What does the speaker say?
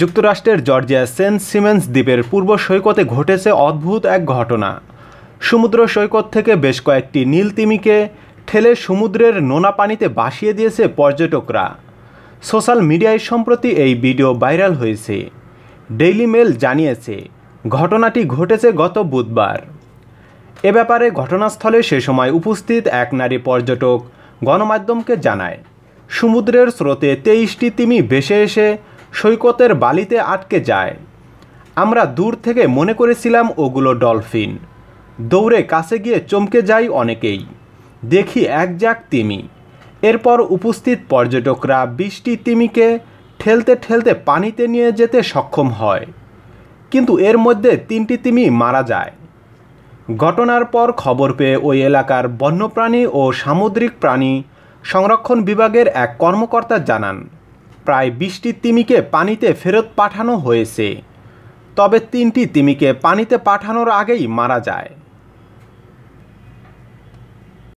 যুক্তরাষ্ট্রের Georgia Saint siemens দ্বীপের পূর্ব সৈকতে ঘটেছে অদ্ভুত এক ঘটনা সমুদ্র সৈকত থেকে বেশ কয়েকটি নীল তিমিকে ঠেলে সমুদ্রের নোনা পানিতে বাসিয়ে দিয়েছে পর্যটকরা সোশ্যাল মিডিয়ায় সম্প্রতি এই ভিডিও ভাইরাল হয়েছে ডেইলি মেল জানিয়েছে ঘটনাটি ঘটেছে গত বুধবার এ ব্যাপারে ঘটনাস্থলে সে সময় উপস্থিত এক নারী পর্যটক গণমাধ্যমকে জানায় সমুদ্রের স্রোতে তেইশটি তিমি ভেসে এসে সৈকতের বালিতে আটকে যায় আমরা দূর থেকে মনে করেছিলাম ওগুলো ডলফিন দৌড়ে কাছে গিয়ে চমকে যাই অনেকেই দেখি এক যাক তিমি এরপর উপস্থিত পর্যটকরা বৃষ্টি তিমিকে ঠেলতে ঠেলতে পানিতে নিয়ে যেতে সক্ষম হয় কিন্তু এর মধ্যে তিনটি তিমি মারা যায় ঘটনার পর খবর পেয়ে ওই এলাকার বন্যপ্রাণী ও সামুদ্রিক প্রাণী সংরক্ষণ বিভাগের এক কর্মকর্তা জানান প্রায় বিশটি তিমিকে পানিতে ফেরত পাঠানো হয়েছে তবে তিনটি তিমিকে পানিতে পাঠানোর আগেই মারা যায়